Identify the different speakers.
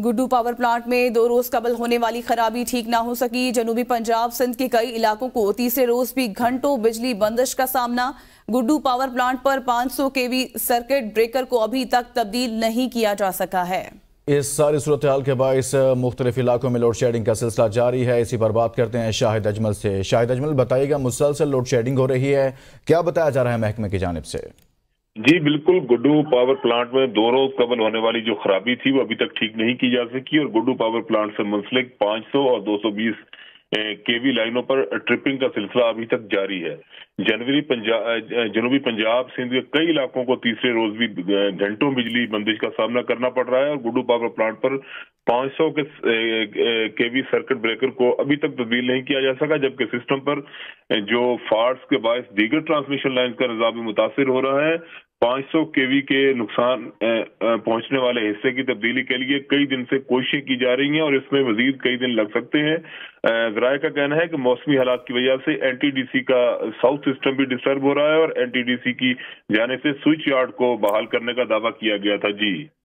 Speaker 1: Guddu power plant में दो रोज कबल होने वाली खराबी ठीक ना हो सकी जनूबी पंजाब सिंध के कई इलाकों को तीसरे रोज भी घंटों बिजली बंदिश का सामना गुड्डू पावर प्लांट पर 500 केवी सर्किट ब्रेकर को अभी तक तब्दील नहीं किया जा सका है
Speaker 2: इस सारी सूरत हाल के बायस मुख्तलिफ इलाकों में लोड शेडिंग का सिलसिला जारी है इसी पर बात करते हैं शाहिद अजमल से शाहिद अजमल बताइएगा मुसलसल लोड शेडिंग हो रही है क्या बताया जा रहा है महकमे की जानब से
Speaker 3: जी बिल्कुल गुड्डू पावर प्लांट में दो रोज कबल होने वाली जो खराबी थी वो अभी तक ठीक नहीं की जा सकी और गुड्डू पावर प्लांट से मुंसलिक 500 और 220 केवी लाइनों पर ट्रिपिंग का सिलसिला अभी तक जारी है जनवरी पंजाब जनूबी पंजाब सिंध के कई इलाकों को तीसरे रोज भी घंटों बिजली बंदिश का सामना करना पड़ रहा है और गुड्डू पावर प्लांट पर 500 के के वी सर्किट ब्रेकर को अभी तक तब्दील नहीं किया जा सका जबकि सिस्टम पर जो फार्ट्स के बायस दीगर ट्रांसमिशन लाइन का रजा भी मुतासर हो रहा है 500 केवी के नुकसान पहुंचने वाले हिस्से की तब्दीली के लिए कई दिन से कोशिशें की जा रही हैं और इसमें मजीद कई दिन लग सकते हैं जराये का कहना है कि मौसमी हालात की वजह से एनटीडीसी का साउथ सिस्टम भी डिस्टर्ब हो रहा है और एनटीडीसी की जाने से स्विच यार्ड को बहाल करने का दावा किया गया था जी